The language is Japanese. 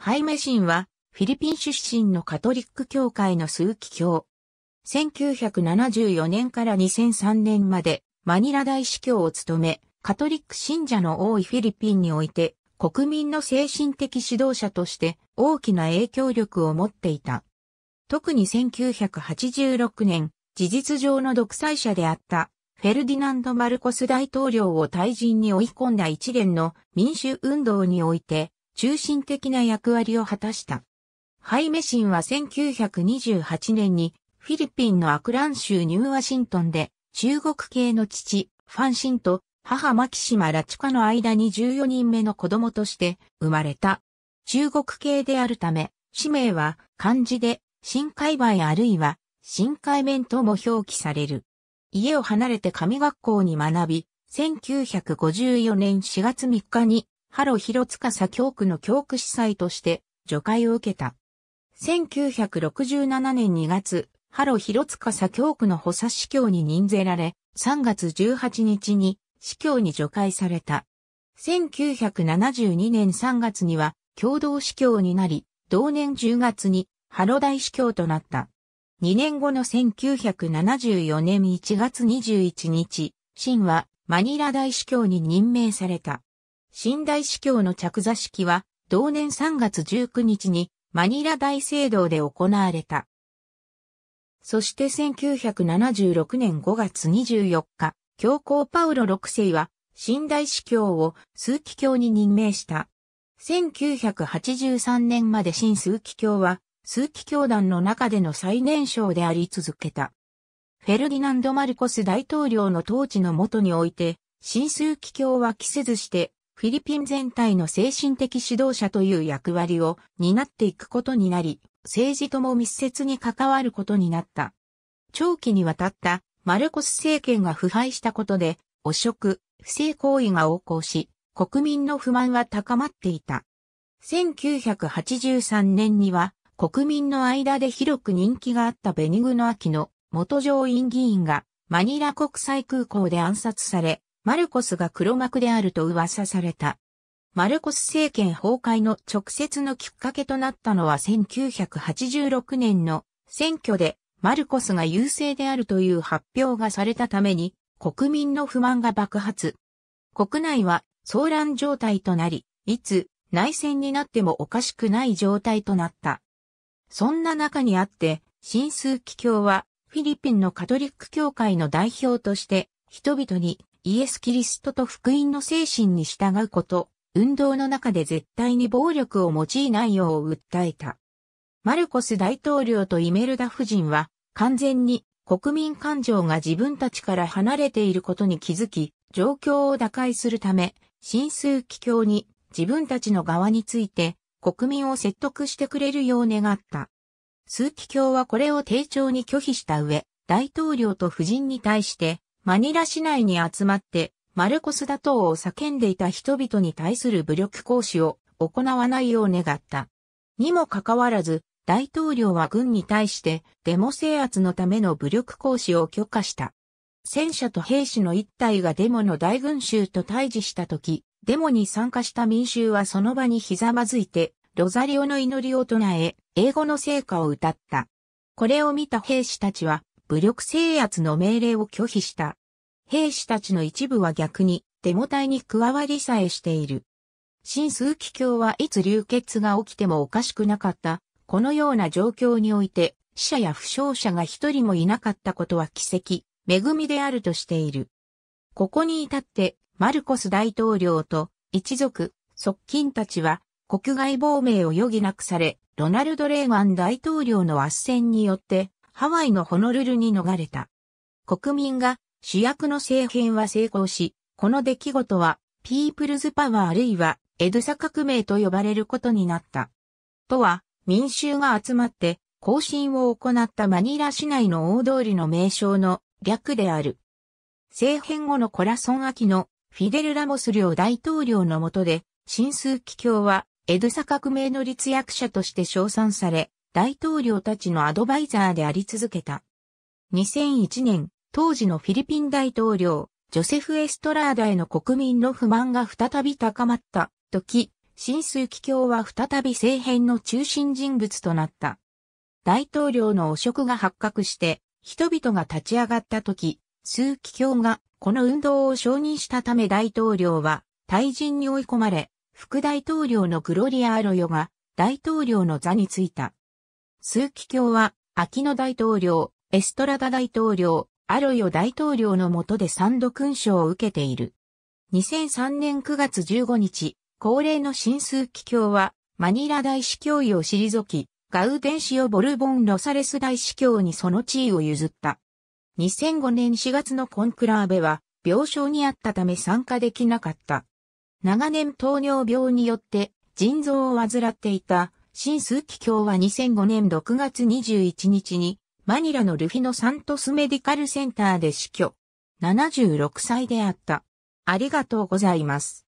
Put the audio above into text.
ハイメシンは、フィリピン出身のカトリック教会の数奇教。1974年から2003年まで、マニラ大司教を務め、カトリック信者の多いフィリピンにおいて、国民の精神的指導者として大きな影響力を持っていた。特に1986年、事実上の独裁者であったフェルディナンド・マルコス大統領を退陣に追い込んだ一連の民主運動において中心的な役割を果たした。ハイメシンは1928年にフィリピンのアクラン州ニューワシントンで中国系の父、ファンシンと母マキシマ・ラチュカの間に14人目の子供として生まれた。中国系であるため、氏名は漢字で深海梅あるいは深海面とも表記される。家を離れて神学校に学び、1954年4月3日にハロヒロツカサ教区の教区司祭として除会を受けた。1967年2月、ハロヒロツカサ教区の補佐司教に任ぜられ、3月18日に司教に除会された。1972年3月には共同司教になり、同年10月にハロ大司教となった。2年後の1974年1月21日、シンはマニラ大司教に任命された。新大司教の着座式は、同年3月19日にマニラ大聖堂で行われた。そして1976年5月24日、教皇パウロ6世は、新大司教を数奇教に任命した。1983年まで新数奇教は、数奇教団の中での最年少であり続けた。フェルディナンド・マルコス大統領の統治の下において、新数奇教は期せずしてフィリピン全体の精神的指導者という役割を担っていくことになり、政治とも密接に関わることになった。長期にわたったマルコス政権が腐敗したことで、汚職、不正行為が横行し、国民の不満は高まっていた。1983年には国民の間で広く人気があったベニグノアキの元上院議員がマニラ国際空港で暗殺され、マルコスが黒幕であると噂された。マルコス政権崩壊の直接のきっかけとなったのは1986年の選挙でマルコスが優勢であるという発表がされたために国民の不満が爆発。国内は騒乱状態となり、いつ内戦になってもおかしくない状態となった。そんな中にあって、新数奇教はフィリピンのカトリック教会の代表として人々にイエス・キリストと福音の精神に従うこと、運動の中で絶対に暴力を用いないよう訴えた。マルコス大統領とイメルダ夫人は、完全に国民感情が自分たちから離れていることに気づき、状況を打開するため、新数奇教に自分たちの側について国民を説得してくれるよう願った。数奇教はこれを丁重に拒否した上、大統領と夫人に対してマニラ市内に集まって、マルコス打倒を叫んでいた人々に対する武力行使を行わないよう願った。にもかかわらず、大統領は軍に対してデモ制圧のための武力行使を許可した。戦車と兵士の一体がデモの大群衆と対峙した時、デモに参加した民衆はその場にひざまずいて、ロザリオの祈りを唱え、英語の聖歌を歌った。これを見た兵士たちは、武力制圧の命令を拒否した。兵士たちの一部は逆にデモ隊に加わりさえしている。新枢機卿はいつ流血が起きてもおかしくなかった。このような状況において死者や負傷者が一人もいなかったことは奇跡、恵みであるとしている。ここに至ってマルコス大統領と一族、側近たちは国外亡命を余儀なくされ、ロナルド・レーガン大統領の圧戦によってハワイのホノルルに逃れた。国民が主役の政変は成功し、この出来事はピープルズパワーあるいはエドサ革命と呼ばれることになった。とは民衆が集まって行進を行ったマニラ市内の大通りの名称の略である。政変後のコラソン秋のフィデル・ラモス領大統領の下で、新数奇教はエドサ革命の立役者として称賛され、大統領たちのアドバイザーであり続けた。2001年、当時のフィリピン大統領、ジョセフ・エストラーダへの国民の不満が再び高まった時、新水気教は再び政変の中心人物となった。大統領の汚職が発覚して、人々が立ち上がった時、数気教がこの運動を承認したため大統領は退陣に追い込まれ、副大統領のグロリア・アロヨが大統領の座についた。数奇教は、秋野大統領、エストラダ大統領、アロヨ大統領の下で三度勲章を受けている。2003年9月15日、恒例の新数奇教は、マニラ大司教位を退き、ガウデンシオ・ボルボン・ロサレス大司教にその地位を譲った。2005年4月のコンクラーベは、病床にあったため参加できなかった。長年糖尿病によって腎臓を患っていた新枢機卿は2005年6月21日に、マニラのルフィノサントスメディカルセンターで死去。76歳であった。ありがとうございます。